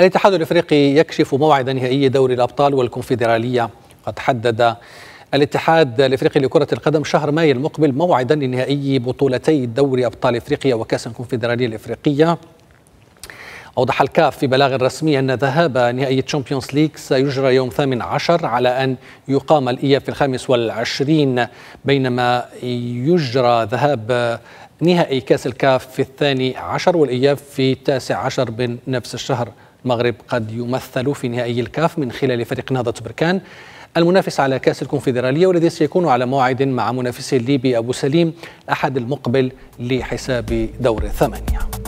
الاتحاد الافريقي يكشف موعد نهائي دوري الابطال والكونفدراليه قد حدد الاتحاد الافريقي لكرة القدم شهر مايو المقبل موعدا لنهائي بطولتي دوري ابطال افريقيا وكاس الكونفدراليه الافريقيه أوضح الكاف في بلاغ رسمي أن ذهاب نهائي تشامبيونز ليج سيجرى يوم 18 على أن يقام الإياب في الخامس والعشرين بينما يجرى ذهاب نهائي كاس الكاف في الثاني عشر والإياب في التاسع عشر من نفس الشهر المغرب قد يمثل في نهائي الكاف من خلال فريق نهضة بركان المنافس على كأس الكونفدرالية والذي سيكون على موعد مع منافسه الليبي أبو سليم أحد المقبل لحساب دور الثمانية